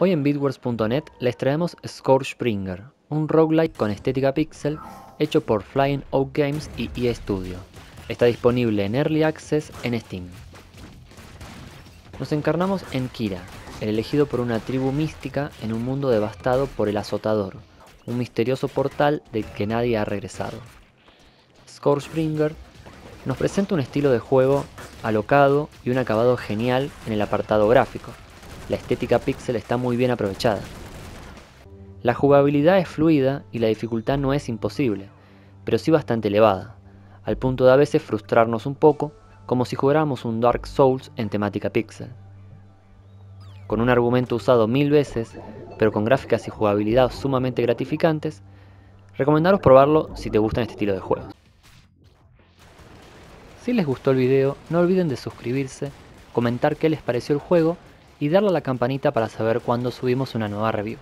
Hoy en Bitwars.net les traemos Springer, un roguelike con estética pixel hecho por Flying Oak Games y eStudio. Studio. Está disponible en Early Access en Steam. Nos encarnamos en Kira, el elegido por una tribu mística en un mundo devastado por el azotador, un misterioso portal del que nadie ha regresado. Springer nos presenta un estilo de juego alocado y un acabado genial en el apartado gráfico, la estética pixel está muy bien aprovechada. La jugabilidad es fluida y la dificultad no es imposible, pero sí bastante elevada, al punto de a veces frustrarnos un poco, como si jugáramos un Dark Souls en temática pixel. Con un argumento usado mil veces, pero con gráficas y jugabilidad sumamente gratificantes, recomendaros probarlo si te gustan este estilo de juegos. Si les gustó el video, no olviden de suscribirse, comentar qué les pareció el juego y darle a la campanita para saber cuando subimos una nueva review.